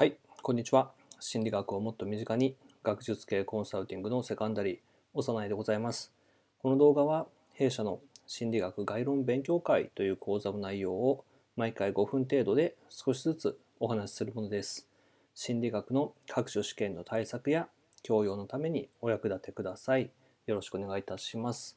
はい、こんにちは。心理学をもっと身近に学術系コンサルティングのセカンダリー、おさいでございます。この動画は弊社の心理学概論勉強会という講座の内容を毎回5分程度で少しずつお話しするものです。心理学の各種試験の対策や教養のためにお役立てください。よろしくお願いいたします。